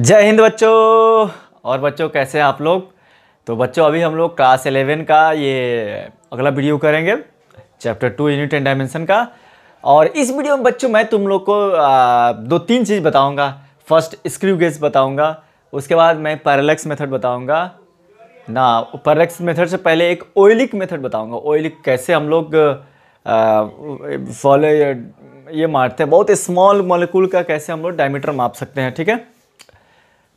जय हिंद बच्चों और बच्चों कैसे हैं आप लोग तो बच्चों अभी हम लोग क्लास एलेवन का ये अगला वीडियो करेंगे chapter two unit and dimension का और इस वीडियो में बच्चों मैं तुम लोग को आ, दो तीन चीज़ बताऊंगा फर्स्ट स्क्रू गेज बताऊंगा उसके बाद मैं पैरलेक्स मेथड बताऊंगा ना पैरेलेक्स मेथड से पहले एक ऑयलिक मेथड बताऊँगा ऑयलिक कैसे हम लोग फॉलो ये मारते हैं बहुत स्मॉल मोलिकूल का कैसे हम लोग डायमीटर माप सकते हैं ठीक है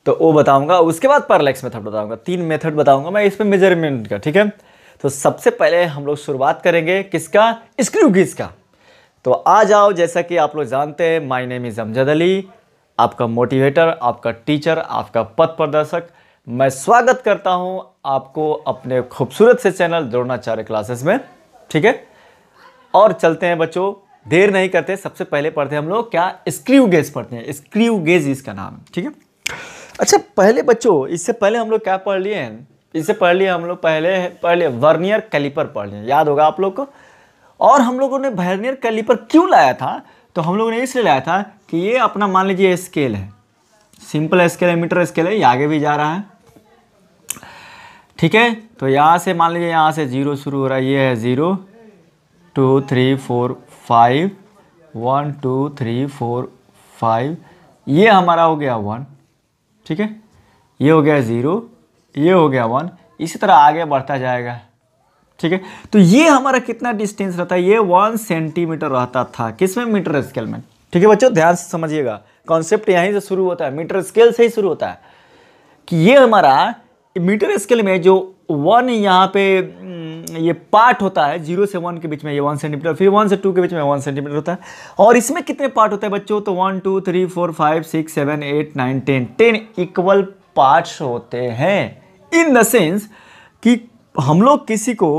तो वो बताऊंगा उसके बाद परलेक्स मेथड बताऊंगा तीन मेथड बताऊंगा मैं इसमें मेजरमेंट का ठीक है तो सबसे पहले हम लोग शुरुआत करेंगे किसका स्क्रू गिज का तो आ जाओ जैसा कि आप लोग जानते हैं my name is Amjad Ali आपका मोटिवेटर आपका टीचर आपका पथ प्रदर्शक मैं स्वागत करता हूं आपको अपने खूबसूरत से चैनल द्रोणाचार्य क्लासेस में ठीक है और चलते हैं बच्चों देर नहीं करते सबसे पहले पढ़ते हैं हम लोग क्या स्क्रू गेज पढ़ते हैं स्क्रू गेज इसका नाम ठीक है अच्छा पहले बच्चों इससे पहले हम लोग क्या पढ़ लिए हैं इससे पढ़ लिए हम लोग पहले पढ़ लिए वर्नियर कैलिपर पढ़ लिए याद होगा आप लोग को और हम लोगों ने वर्नियर कैलिपर क्यों लाया था तो हम लोगों ने इसलिए लाया था कि ये अपना मान लीजिए स्केल है सिंपल स्केल है मीटर स्केल है ये आगे भी जा रहा है ठीक है तो यहाँ से मान लीजिए यहाँ से जीरो शुरू हो रहा है ये है zero two three four five one two three four five ये हमारा हो गया वन ठीक है ये हो गया ज़ीरो ये हो गया वन इसी तरह आगे बढ़ता जाएगा ठीक है तो ये हमारा कितना डिस्टेंस रहता है ये वन सेंटीमीटर रहता था किस में मीटर स्केल में ठीक है बच्चों ध्यान से समझिएगा कॉन्सेप्ट यहीं से शुरू होता है मीटर स्केल से ही शुरू होता है कि ये हमारा मीटर स्केल में जो वन यहाँ पे ये पार्ट होता है जीरो से वन के बीच में ये वन सेंटीमीटर फिर वन से टू के बीच में वन सेंटीमीटर होता है और इसमें कितने पार्ट होते हैं बच्चों तो one two three four five six seven eight nine ten ten equal parts होते हैं इन द सेंस कि हम लोग किसी को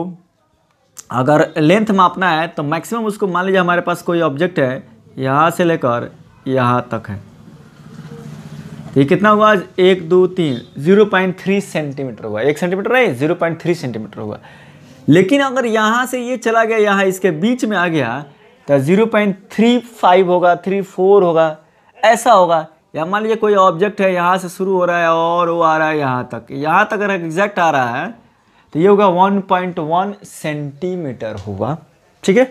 अगर लेंथ मापना है तो मैक्सिमम उसको मान लीजिए हमारे पास कोई ऑब्जेक्ट है यहाँ से लेकर यहाँ तक है ये कितना हुआ एक दो तीन जीरो पॉइंट थ्री सेंटीमीटर हुआ एक सेंटीमीटर है जीरो पॉइंट थ्री सेंटीमीटर हुआ लेकिन अगर यहाँ से ये चला गया यहाँ इसके बीच में आ गया तो ज़ीरो पॉइंट थ्री फाइव होगा थ्री फोर होगा ऐसा होगा या मान लीजिए कोई ऑब्जेक्ट है यहाँ से शुरू हो रहा है और वो आ रहा है यहाँ तक यहाँ तक अगर एग्जैक्ट आ रहा है तो ये होगा वन पॉइंट वन सेंटीमीटर होगा ठीक है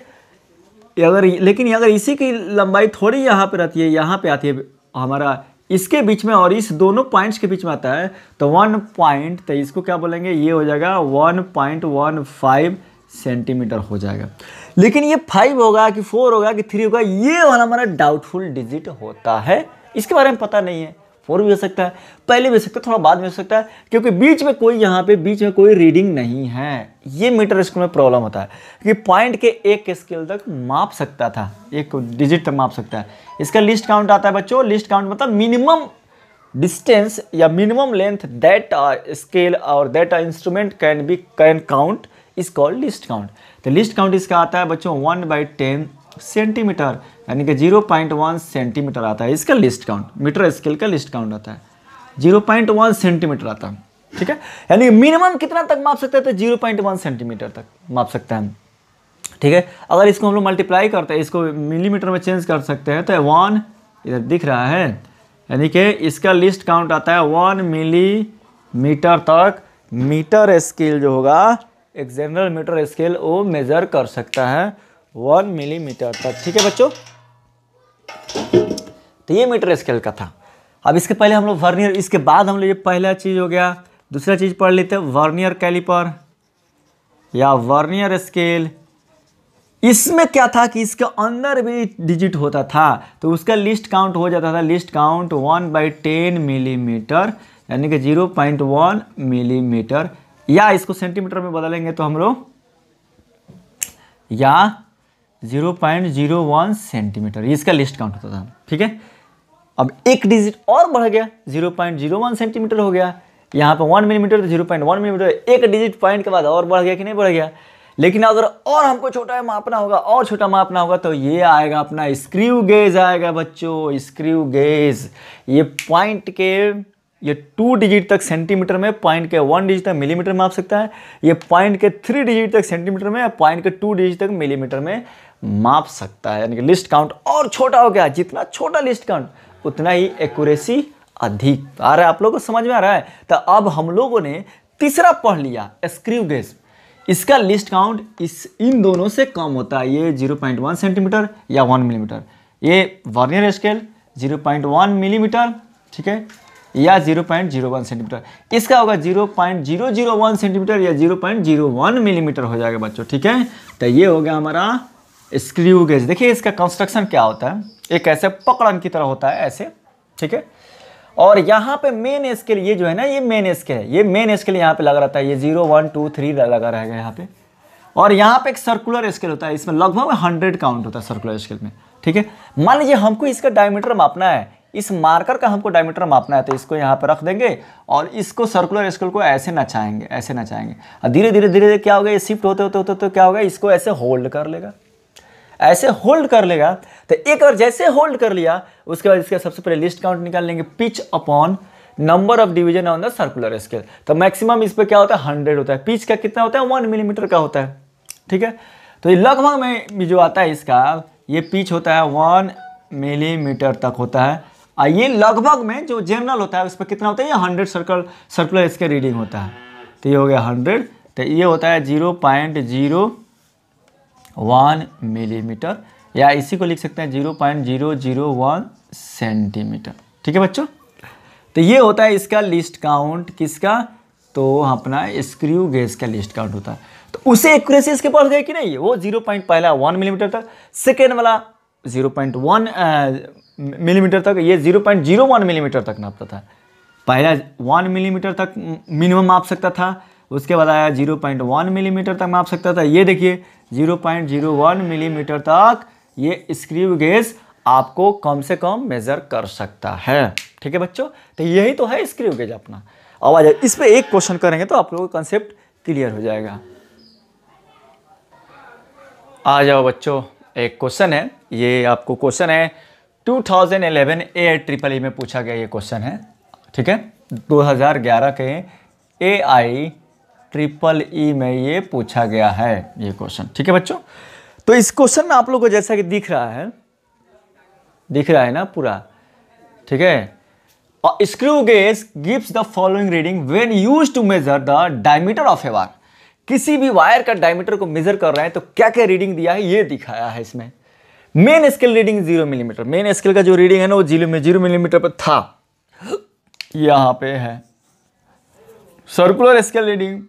अगर लेकिन अगर इसी की लंबाई थोड़ी यहाँ पर रहती है यहाँ पर आती है हमारा इसके बीच में और इस दोनों पॉइंट्स के बीच में आता है तो वन पॉइंट तो इसको क्या बोलेंगे ये हो जाएगा one point one five centimetre हो जाएगा लेकिन ये फाइव होगा कि फोर होगा कि थ्री होगा ये वाला हमारा डाउटफुल डिजिट होता है इसके बारे में पता नहीं है फोर भी हो सकता है पहले भी हो सकता है थोड़ा बाद में हो सकता है क्योंकि बीच में कोई यहाँ पे बीच में कोई रीडिंग नहीं है ये मीटर स्कूल में प्रॉब्लम होता है कि पॉइंट के एक स्केल तक माप सकता था एक डिजिट तक माप सकता है इसका लिस्ट काउंट आता है बच्चों लिस्ट काउंट मतलब मिनिमम डिस्टेंस या मिनिमम लेंथ दैट स्केल और that instrument can be can count is called least count तो लिस्ट काउंट इसका आता है बच्चों वन बाई टेन सेंटीमीटर यानी कि 0.1 सेंटीमीटर आता है इसका लिस्ट काउंट मीटर स्केल का लिस्ट काउंट आता है 0.1 सेंटीमीटर आता है ठीक है यानी मिनिमम कितना तक माप सकते हैं तो 0.1 सेंटीमीटर तक माप सकते हैं ठीक है अगर इसको हम लोग मल्टीप्लाई करते हैं इसको मिलीमीटर में चेंज कर सकते हैं तो वन इधर दिख रहा है यानी कि इसका लिस्ट काउंट आता है वन मीटर तक मीटर स्केल जो होगा एक जनरल मीटर स्केल वो मेज़र कर सकता है वन मिलीमीटर तक ठीक है बच्चों तो ये मीटर स्केल का था अब इसके पहले हम लोग वर्नियर इसके बाद हम लोग ये पहला चीज़ हो गया दूसरा चीज़ पढ़ लेते हैं वर्नियर कैलिपर या वर्नियर स्केल इसमें क्या था कि इसके अंदर भी डिजिट होता था तो उसका लिस्ट काउंट हो जाता था least count one by ten millimetre यानी कि जीरो पॉइंट वन मिलीमीटर या इसको सेंटीमीटर में बदलेंगे तो हम लोग या 0.01 सेंटीमीटर इसका लिस्ट काउंट होता था ठीक है अब एक डिजिट और बढ़ गया 0.01 सेंटीमीटर हो गया यहाँ पर वन मिलीमीटर तो जीरो पॉइंट वन मिलीमीटर एक डिजिट पॉइंट के बाद और बढ़ गया कि नहीं बढ़ गया लेकिन अगर और हमको छोटा मापना होगा और छोटा मापना होगा तो ये आएगा अपना स्क्रू गेज आएगा बच्चों स्क्रू गेज ये पॉइंट के ये टू डिजिट तक सेंटीमीटर में पॉइंट के वन डिजिट तक मिलीमीटर माप सकता है ये पॉइंट के थ्री डिजिट तक सेंटीमीटर में या पॉइंट के टू डिजिट तक मिलीमीटर में माप सकता है यानी कि लिस्ट काउंट और छोटा हो गया जितना छोटा लिस्ट काउंट उतना ही एक्यूरेसी अधिक आ रहा है आप लोगों को समझ में आ रहा है तो अब हम लोगों ने तीसरा पढ़ लिया स्क्रीव गेज इसका लिस्ट काउंट इस इन दोनों से कम होता है ये 0.1 सेंटीमीटर या 1 मिलीमीटर mm. ये वर्नियर स्केल 0.1 मिलीमीटर mm, ठीक है या 0.01 सेंटीमीटर इसका होगा 0.001 सेंटीमीटर या 0.01 मिलीमीटर mm हो जाएगा बच्चों ठीक है तो ये हो गया हमारा स्क्रू गेज देखिए इसका कंस्ट्रक्शन क्या होता है एक ऐसे पकड़न की तरह होता है ऐसे ठीक है और यहाँ पे मेन स्केल ये जो है ना ये मेन स्केल है ये मेन स्केल यहाँ पे लगा रहता है ये जीरो वन टू थ्री लगा रहेगा यहाँ पे और यहाँ पे एक सर्कुलर स्केल होता है इसमें लगभग हंड्रेड काउंट होता है सर्कुलर स्केल में ठीक है मान लीजिए हमको इसका डायमीटर मापना है इस मार्कर का हमको डायमीटर मापना है तो इसको यहाँ पर रख देंगे और इसको सर्कुलर स्केल को ऐसे नचाएंगे ऐसे नचाएंगे और धीरे धीरे धीरे क्या होगा ये शिफ्ट होते होते होते तो क्या होगा इसको ऐसे होल्ड कर लेगा ऐसे होल्ड कर लेगा तो एक बार जैसे होल्ड कर लिया उसके बाद इसका सबसे पहले लिस्ट काउंट निकाल लेंगे pitch upon number of division on the circular scale तो मैक्सिमम इस पर क्या होता है हंड्रेड होता है पिच का कितना होता है वन मिलीमीटर का होता है ठीक है तो ये लगभग में जो आता है इसका ये पिच होता है वन मिलीमीटर तक होता है और ये लगभग में जो जनरल होता है उस पर कितना होता है ये hundred circle circular scale reading होता है तो ये हो गया हंड्रेड तो ये होता है zero point zero one millimetre या इसी को लिख सकते हैं zero point zero zero one centimetre ठीक है बच्चों तो ये होता है इसका लिस्ट काउंट किसका तो अपना स्क्रू गेज का लिस्ट काउंट होता है तो उसे एक्यूरेसी इसके पास गए कि नहीं वो जीरो पॉइंट पहला वन मिलीमीटर तक सेकेंड वाला जीरो पॉइंट वन मिलीमीटर तक ये zero point zero one millimetre तक नापता था पहला वन मिलीमीटर तक मिनिमम माप सकता था उसके बाद आया 0.1 मिलीमीटर तक माप सकता था ये देखिए 0.01 मिलीमीटर तक ये स्क्रीव गेज आपको कम से कम मेज़र कर सकता है ठीक है बच्चों तो यही तो है स्क्रीव गेज अपना आवाज़ है इस पर एक क्वेश्चन करेंगे तो आप लोगों का कंसेप्ट क्लियर हो जाएगा आ जाओ बच्चों एक क्वेश्चन है ये आपको क्वेश्चन है 2011 ए ट्रिपल ई में पूछा गया ये क्वेश्चन है ठीक है 2011 के ए आई ट्रिपल ई में ये पूछा गया है ये क्वेश्चन ठीक है बच्चों तो इस क्वेश्चन में आप लोगों को जैसा कि दिख रहा है दिख रहा है ना पूरा ठीक है screw gauge gives the following reading when used to measure the diameter of a wire किसी भी वायर का डायमीटर को मेजर कर रहे हैं तो क्या क्या रीडिंग दिया है ये दिखाया है इसमें main scale reading zero millimetre main scale का जो रीडिंग है ना वो जीरो में जीरो मिलीमीटर पर था यहां पे है circular scale reading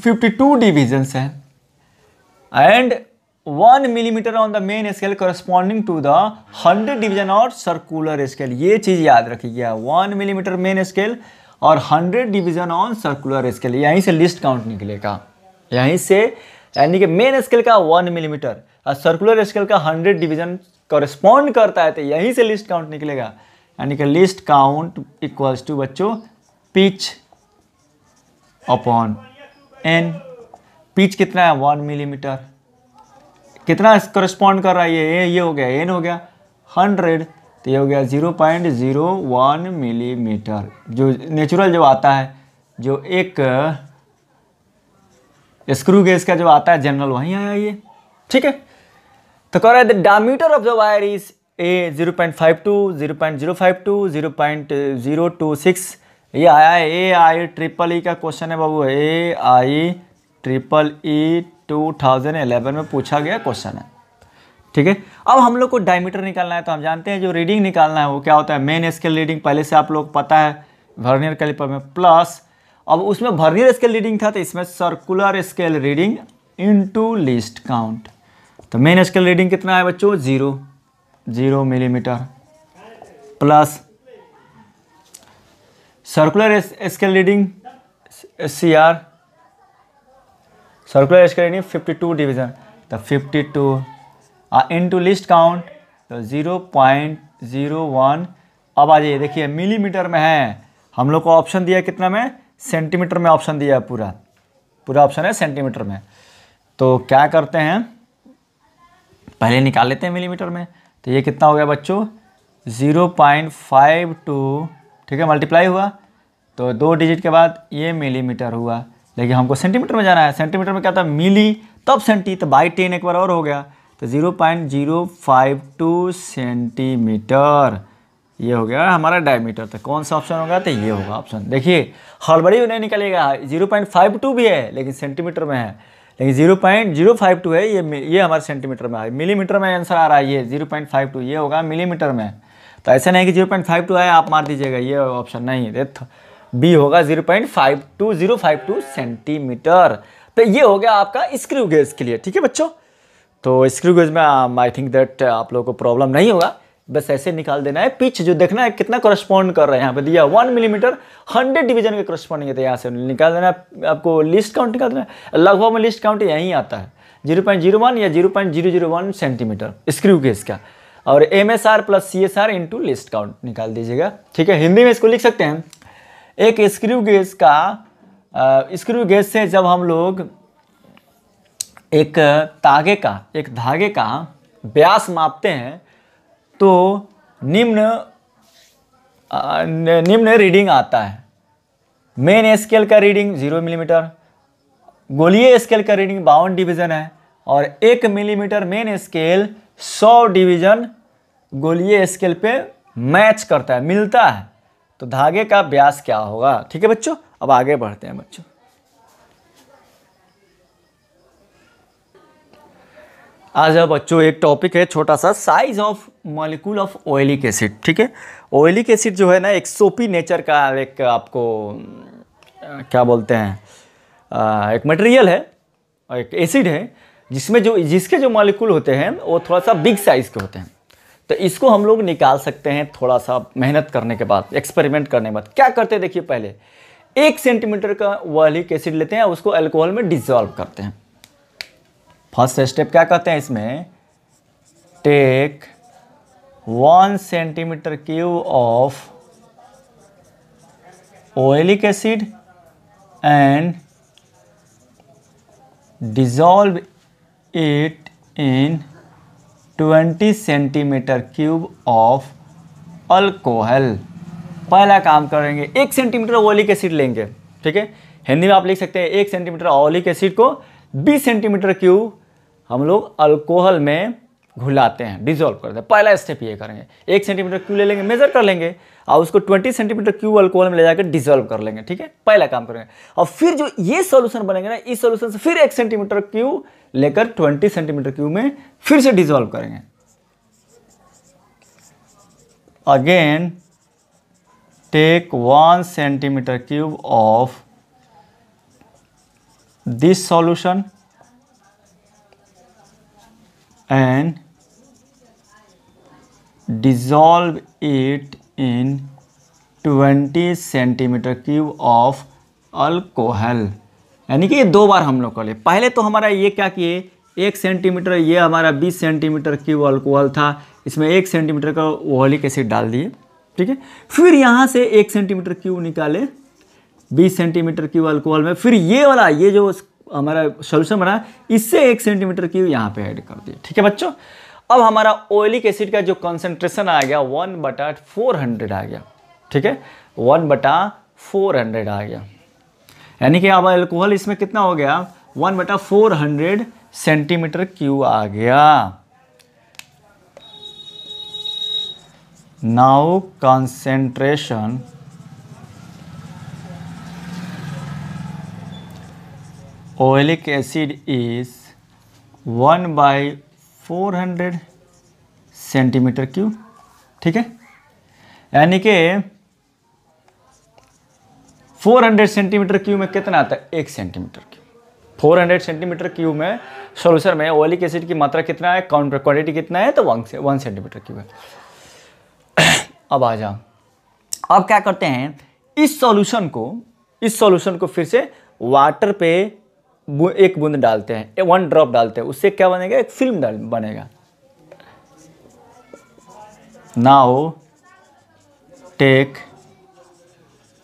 fifty two division है and one millimetre on the main scale corresponding to the hundred division of circular scale ये चीज याद रखिए वन मिलीमीटर मेन स्केल और hundred division on circular scale यहीं से लिस्ट काउंट निकलेगा यहीं से यानी कि मेन स्केल का वन मिलीमीटर और सर्कुलर स्केल का हंड्रेड डिविजन करस्पॉन्ड करता है तो यहीं से लिस्ट काउंट निकलेगा यानी कि लिस्ट काउंट इक्वल्स टू बच्चों पिच अपॉन एन पिच कितना है वन मिलीमीटर कितना करस्पॉन्ड कर रहा है ये ये हो गया एन हो गया हंड्रेड तो ये हो गया zero point zero one millimetre जो नेचुरल जो आता है जो एक स्क्रू गेज का जो आता है जनरल वहीं आया ये ठीक है तो कह रहा है the diameter of the wire is a zero point five two zero point zero five two zero point zero two six ये आया है ए आई ट्रिपल ई का क्वेश्चन है बाबू A I triple E two thousand eleven में पूछा गया question है ठीक है अब हम लोग को डायमीटर निकालना है तो हम जानते हैं जो रीडिंग निकालना है वो क्या होता है मेन स्केल रीडिंग पहले से आप लोग पता है वर्नियर कैलिपर में प्लस अब उसमें वर्नियर स्केल रीडिंग था तो इसमें circular scale reading into least count तो मेन स्केल रीडिंग कितना है बच्चों zero zero millimetre plus circular scale reading C R circular scale reading fifty two division तो fifty two into least count तो zero point zero one अब आ जाइए देखिए मिलीमीटर में है हम लोग को ऑप्शन दिया कितना में सेंटीमीटर में ऑप्शन दिया है पूरा पूरा ऑप्शन है सेंटीमीटर में तो क्या करते हैं पहले निकाल लेते हैं मिलीमीटर में तो ये कितना हो गया बच्चों ज़ीरो पॉइंट फाइव टू ठीक है मल्टीप्लाई हुआ तो दो डिजिट के बाद ये मिलीमीटर हुआ लेकिन हमको सेंटीमीटर में जाना है सेंटीमीटर में क्या था मिली तब सेंटी तो बाई टेन एक बार और हो गया तो zero point zero five two centimetre ये हो गया हमारा डायमीटर तो कौन सा ऑप्शन होगा तो ये होगा ऑप्शन देखिए हड़बड़ी नहीं निकलेगा जीरो पॉइंट फाइव टू भी है लेकिन सेंटीमीटर में है लेकिन zero point zero five two है ये ये हमारे सेंटीमीटर में है मिलीमीटर में आंसर आ रहा है ये जीरो पॉइंट फाइव टू ये होगा मिलीमीटर में तो ऐसे नहीं कि जीरो पॉइंट फाइव टू आया आप मार दीजिएगा ये ऑप्शन नहीं है डेथ बी होगा zero point five two zero five two centimetre तो ये हो गया आपका स्क्रू गेज के लिए ठीक है बच्चों तो स्क्रू गेज में आई थिंक दैट आप लोगों को प्रॉब्लम नहीं होगा बस ऐसे निकाल देना है पिच जो देखना है कितना करस्पॉन्ड कर रहा है यहाँ पे दिया वन मिलीमीटर हंड्रेड डिवीजन के करस्पॉन्डिंग है तो यहाँ से निकाल देना आपको लिस्ट काउंट निकाल देना है लगभग में लिस्ट काउंट यहीं आता है जीरो पॉइंट जीरो वन या zero point zero zero one centimetre screw gauge का और M S R plus C S R into least count निकाल दीजिएगा ठीक है हिंदी में इसको लिख सकते हैं एक स्क्रू गेज का स्क्रू गेज से जब हम लोग एक तागे का एक धागे का व्यास मापते हैं तो निम्न निम्न रीडिंग आता है मेन स्केल का रीडिंग जीरो मिलीमीटर गोलीय स्केल का रीडिंग बावन डिवीजन है और एक मिलीमीटर मेन स्केल सौ डिवीजन गोलीय स्केल पे मैच करता है मिलता है तो धागे का व्यास क्या होगा ठीक है बच्चों अब आगे बढ़ते हैं बच्चों आज अब बच्चों एक टॉपिक है छोटा सा size of molecule of oleic acid ठीक है ऑयलिक एसिड जो है ना एक सोपी नेचर का एक आपको क्या बोलते हैं एक मटेरियल है एक एसिड है जिसमें जो जिसके जो मालिकूल होते हैं वो थोड़ा सा बिग साइज़ के होते हैं तो इसको हम लोग निकाल सकते हैं थोड़ा सा मेहनत करने के बाद एक्सपेरिमेंट करने के बाद क्या करते हैं देखिए पहले एक सेंटीमीटर का वालिक एसिड लेते हैं उसको अल्कोहल में डिजॉल्व करते हैं फर्स्ट स्टेप क्या करते हैं इसमें take one centimetre cube of oleic acid and dissolve it in twenty centimetre cube of alcohol पहला काम करेंगे एक सेंटीमीटर ओलिक एसिड लेंगे ठीक है हिंदी में आप लिख सकते हैं एक सेंटीमीटर ओलिक एसिड को बीस सेंटीमीटर क्यूब हम लोग अल्कोहल में घुलाते हैं डिजोल्व करते हैं पहला स्टेप ये करेंगे एक सेंटीमीटर क्यू ले लेंगे मेजर कर लेंगे और उसको 20 सेंटीमीटर क्यू अल्कोहल में ले जाकर डिजोल्व कर लेंगे ठीक है पहला काम करेंगे और फिर जो ये सॉल्यूशन बनेंगे ना इस सॉल्यूशन से फिर एक सेंटीमीटर क्यू लेकर 20 सेंटीमीटर क्यू में फिर से डिजोल्व करेंगे again take one centimetre cube of this solution and dissolve it in 20 centimetre cube of alcohol यानी कि ये दो बार हम लोग कर ले पहले तो हमारा ये क्या किए एक सेंटीमीटर ये हमारा 20 सेंटीमीटर क्यूब अल्कोहल था इसमें एक सेंटीमीटर का ओहलिक एसिड डाल दिए ठीक है फिर यहाँ से एक सेंटीमीटर क्यूब निकाले 20 सेंटीमीटर क्यूब अल्कोहल में फिर ये वाला ये जो हमारा सोल्यूशन बना इससे एक सेंटीमीटर क्यूब यहाँ पे ऐड कर दिए ठीक है बच्चों अब हमारा ऑयलिक एसिड का जो कॉन्सेंट्रेशन आ गया वन बटा फोर हंड्रेड आ गया ठीक है वन बटा फोर हंड्रेड आ गया यानी कि अब अल्कोहल इसमें कितना हो गया वन बटा फोर हंड्रेड सेंटीमीटर क्यू आ गया now concentration oleic acid is one by four hundred centimetre cube ठीक है यानी कि 400 सेंटीमीटर क्यू में कितना आता है एक सेंटीमीटर क्यूब 400 सेंटीमीटर क्यू में सोल्यूशन में ओलिक एसिड की मात्रा कितना है काउंट क्वांटिटी कितना है तो वन से वन सेंटीमीटर क्यू है अब आ जाओ अब क्या करते हैं इस सॉल्यूशन को इस सॉल्यूशन को फिर से वाटर पे एक बूंद डालते हैं वन ड्रॉप डालते हैं उससे क्या बनेगा एक फिल्म बनेगा now take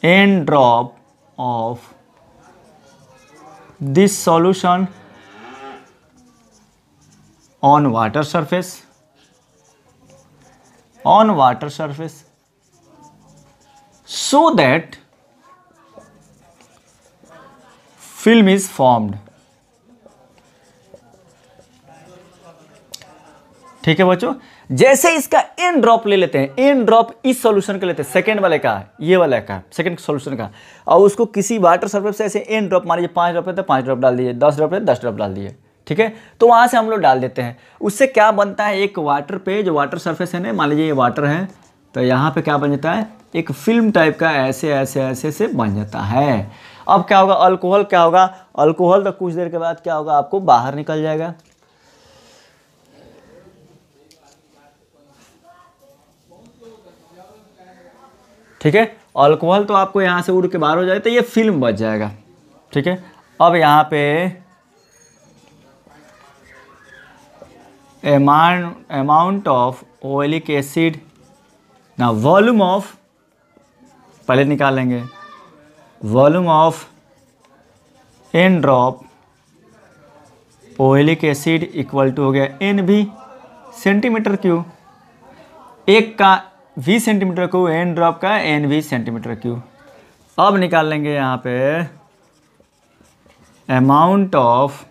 N drop of this solution on water surface on water surface so that film is formed ठीक है बच्चों जैसे इसका एन ड्रॉप ले लेते हैं एन ड्रॉप इस सॉल्यूशन का लेते हैं सेकंड वाले का ये वाले का सेकंड सॉल्यूशन का और उसको किसी वाटर सर्फेस से ऐसे एन ड्रॉप मान लीजिए पांच ड्रॉप लेते हैं पांच ड्रॉप डाल दीजिए दस ड्रॉप लेते दस ड्रॉप डाल दिए ठीक है तो वहां से हम लोग डाल देते हैं उससे क्या बनता है एक वाटर पे जो वाटर सर्फेस है ना मान लीजिए ये वाटर है तो यहाँ पर क्या बन जाता है एक फिल्म टाइप का ऐसे ऐसे ऐसे से बन जाता है अब क्या होगा अल्कोहल क्या होगा अल्कोहल तो कुछ देर के बाद क्या होगा आपको बाहर निकल जाएगा ठीक है अल्कोहल तो आपको यहां से उड़ के बाहर हो जाए तो ये फिल्म बच जाएगा ठीक है अब यहां पे amount amount of oleic acid ना वॉल्यूम ऑफ पहले निकालेंगे volume of N drop oleic acid equal to हो गया एन भी सेंटीमीटर क्यू एक का V centimetre cube N drop का एन वी सेंटीमीटर क्यू अब निकाल लेंगे यहाँ पे अमाउंट ऑफ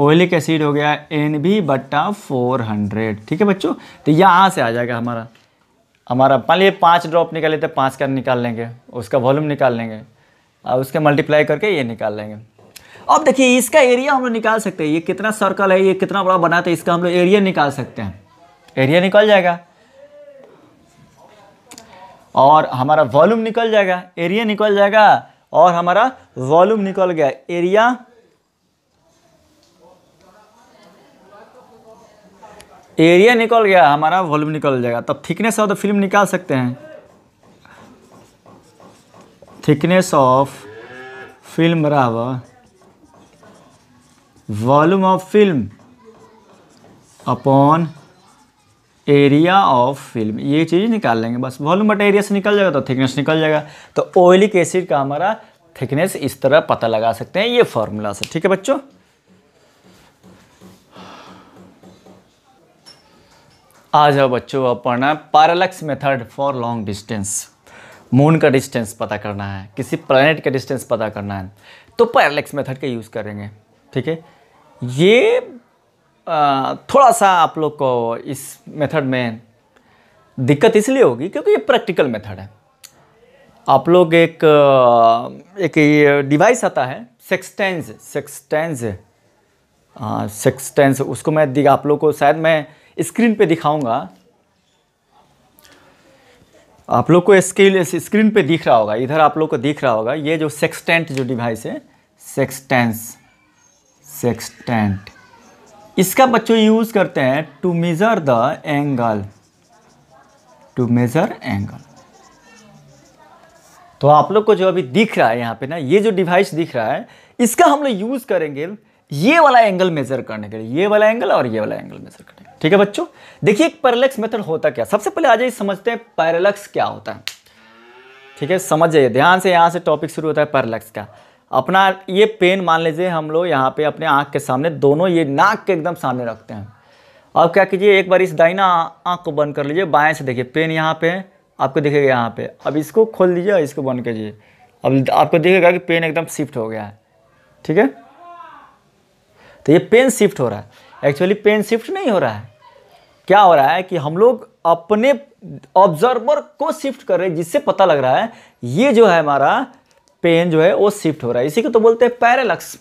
ओइलिक एसिड हो गया एन बी बट्टा फोर हंड्रेड ठीक है बच्चों तो यहाँ से आ जाएगा हमारा हमारा मान लीजिए पाँच ड्रॉप निकाले तो पाँच का निकाल लेंगे उसका वॉल्यूम निकाल लेंगे और उसके मल्टीप्लाई करके ये निकाल लेंगे अब देखिए इसका एरिया हम लोग निकाल सकते हैं ये कितना सर्कल है ये कितना बड़ा बना था इसका हम लोग एरिया निकाल सकते हैं एरिया निकल जाएगा और हमारा वॉल्यूम निकल जाएगा एरिया निकल जाएगा और हमारा वॉल्यूम निकल गया एरिया एरिया निकल गया हमारा वॉल्यूम निकल जाएगा तब थिकनेस ऑफ द फिल्म निकाल सकते हैं थिकनेस ऑफ फिल्म बराबर volume of film upon area of film ये चीज़ निकाल लेंगे बस वॉल्यूम बट एरिया से निकल जाएगा तो थिकनेस निकल जाएगा तो ऑयलिक एसिड का हमारा थिकनेस इस तरह पता लगा सकते हैं ये फॉर्मूला से ठीक है बच्चों आ जाओ बच्चों अब पढ़ना है parallax method for long distance moon का डिस्टेंस पता करना है किसी प्लानट का डिस्टेंस पता करना है तो पैरालक्स मेथड का यूज़ करेंगे ठीक है ये आ, थोड़ा सा आप लोग को इस मेथड में दिक्कत इसलिए होगी क्योंकि ये प्रैक्टिकल मेथड है आप लोग एक एक डिवाइस आता है सेक्सटेंस सेक्सटेंस सेक्सटेंस उसको मैं आप लोग को शायद मैं स्क्रीन पे दिखाऊंगा आप लोग को स्केल स्क्रीन पे दिख रहा होगा इधर आप लोग को दिख रहा होगा ये जो सेक्सटेंट जो डिवाइस है सेक्सटेंस सेक्सटेंट इसका बच्चों यूज़ करते हैं to measure the angle to measure angle तो आप लोग को जो अभी दिख रहा है यहाँ पे ना ये जो डिवाइस दिख रहा है इसका हम लोग यूज़ करेंगे ये वाला एंगल मेज़र करने के लिए ये वाला एंगल और ये वाला एंगल मेज़र करने के लिए ठीक है बच्चों देखिए एक पैरेलक्स मेथड होता क्या सबसे पहले आ जाइए समझते हैं पैरेलक्स क्या होता है ठीक है समझ जाइए ध्यान से यहाँ से टॉपिक शुरू होता है पैरलेक्स का अपना ये पेन मान लीजिए हम लोग यहाँ पे अपने आँख के सामने दोनों ये नाक के एकदम सामने रखते हैं अब क्या कीजिए एक बार इस दाइना आँख को बंद कर लीजिए बाएं से देखिए पेन यहाँ पे है आपको दिखेगा यहाँ पे अब इसको खोल दीजिए और इसको बंद कीजिए अब आपको दिखेगा कि पेन एकदम शिफ्ट हो गया है ठीक है तो ये पेन शिफ्ट हो रहा है एक्चुअली पेन शिफ्ट नहीं हो रहा है क्या हो रहा है कि हम लोग अपने ऑब्जर्वर को शिफ्ट कर रहे हैं जिससे पता लग रहा है ये जो है हमारा पेन जो है वो शिफ्ट हो रहा है इसी को तो बोलते हैं पैरेलक्स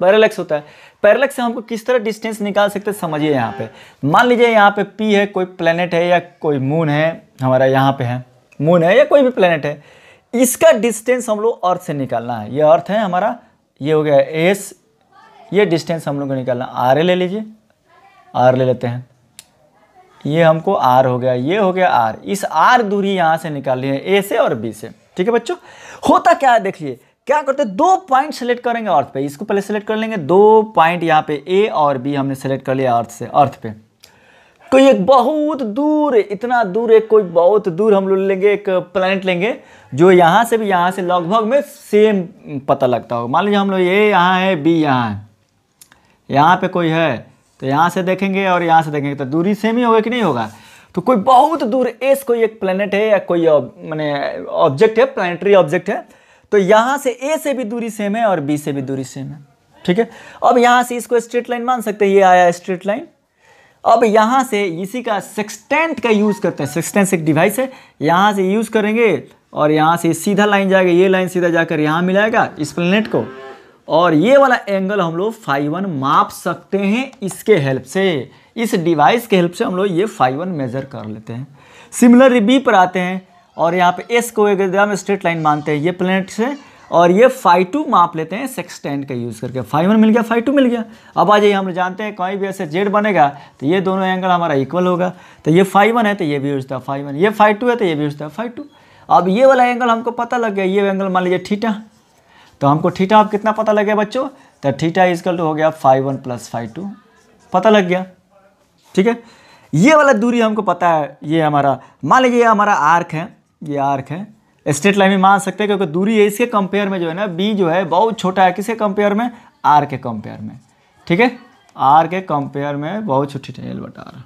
पैरेलक्स होता है पैरेलक्स से हमको किस तरह डिस्टेंस निकाल सकते हैं समझिए यहाँ पे मान लीजिए यहाँ पे पी है कोई प्लेनेट है या कोई मून है हमारा यहाँ पे है मून है या कोई भी प्लेनेट है इसका डिस्टेंस हम लोग अर्थ से निकालना है ये अर्थ है हमारा ये हो गया एस ये डिस्टेंस हम लोग को निकालना आर ले लीजिए आर ले लेते हैं ये हमको आर हो गया ये हो गया आर इस आर दूरी यहाँ से निकाल है ए से और बी से ठीक है बच्चों होता क्या है देखिए क्या करते दो पॉइंट सेलेक्ट करेंगे अर्थ पे इसको पहले सेलेक्ट कर लेंगे दो पॉइंट यहाँ पे ए और बी हमने सेलेक्ट कर लिया अर्थ से अर्थ पे तो ये बहुत दूर इतना दूर एक कोई बहुत दूर हम लोग लेंगे एक प्लानट लेंगे जो यहाँ से भी यहाँ से लगभग में सेम पता लगता हो मान लीजिए हम लोग ए यहाँ है बी यहाँ है यहाँ पे कोई है तो यहाँ से देखेंगे और यहाँ से देखेंगे तो दूरी सेम ही होगा कि नहीं होगा तो कोई बहुत दूर एस कोई एक प्लानट है या कोई मैंने ऑब्जेक्ट है प्लानिटरी ऑब्जेक्ट है तो यहाँ से ए से भी दूरी सेम है और बी से भी दूरी सेम है ठीक है अब यहाँ से इसको स्ट्रेट लाइन मान सकते हैं ये आया स्ट्रेट लाइन अब यहाँ से इसी का सेक्सटेंट का यूज़ करते हैं सेक्सटेंट एक डिवाइस है यहाँ से यूज़ करेंगे और यहाँ से सीधा लाइन जाएगा ये लाइन सीधा जाकर यहाँ मिलाएगा इस प्लेनेट को और ये वाला एंगल हम लोग फाइव वन माप सकते हैं इसके हेल्प से इस डिवाइस के हेल्प से हम लोग ये फाइव वन मेज़र कर लेते हैं सिमिलरली बी पर आते हैं और यहाँ पे एस को एकदम स्ट्रेट लाइन मानते हैं ये प्लेनेट से और ये फाइव टू माप लेते हैं सेक्सटेंट का यूज़ करके फाइव वन मिल गया फाइव टू मिल गया अब आ जाइए हम जानते हैं कहीं भी ऐसे जेड बनेगा तो ये दोनों एंगल हमारा इक्वल होगा तो ये फाइव वन है तो ये भी उजता है फाइव वन ये फाइव टू है तो ये भी उजता है फाइव टू अब ये वाला एंगल हमको पता लग गया ये एंगल मान लीजिए ठीठा तो हमको थीटा अब कितना पता लग गया बच्चों तो ठीठा इजकल टू हो गया five one plus five two पता लग गया ठीक है ये वाला दूरी हमको पता है ये हमारा मान लीजिए ये हमारा आर्क है ये आर्क है स्ट्रेट लाइन में मान सकते हैं क्योंकि दूरी है इसके कंपेयर में जो है ना बी जो है बहुत छोटा है किसके कंपेयर में आर के कंपेयर में ठीक है आर के कंपेयर में बहुत छोटी है एल आर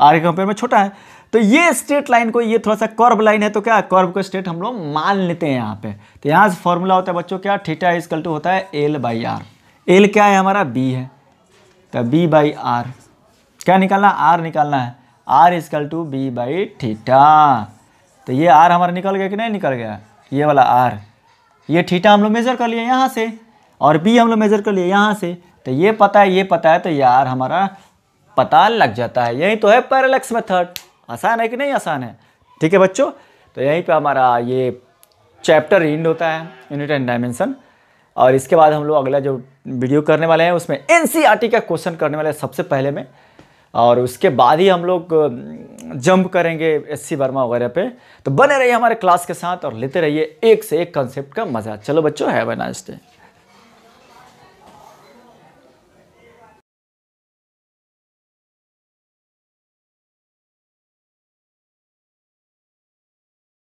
आर के कंपेयर में छोटा है तो ये स्टेट लाइन को ये थोड़ा सा कर्व लाइन है तो क्या कर्व को स्टेट हम लोग मान लेते हैं यहाँ पे तो यहाँ से फॉर्मूला होता है बच्चों क्या थीटा इजकल टू होता है एल बाई आर एल क्या है हमारा बी है तो बी बाई आर क्या निकालना आर निकालना है R is equal to B by theta तो ये आर हमारा निकल गया कि नहीं निकल गया ये वाला आर ये थीटा हम लोग मेजर कर लिए यहाँ से और बी हम लोग मेजर कर लिए यहाँ से तो ये पता है ये पता है तो ये आर हमारा पता लग जाता है यही तो है पैरलक्स मेथड आसान है कि नहीं आसान है ठीक है बच्चों तो यहीं पे हमारा ये चैप्टर इंड होता है यूनिट एंड डायमेंशन और इसके बाद हम लोग अगला जो वीडियो करने वाले हैं उसमें एन e का क्वेश्चन करने वाले हैं सबसे पहले में और उसके बाद ही हम लोग जंप करेंगे एस सी वर्मा वगैरह पे तो बने रहिए हमारे क्लास के साथ और लेते रहिए एक से एक कंसेप्ट का मज़ा चलो बच्चों हैव ए नाइस डे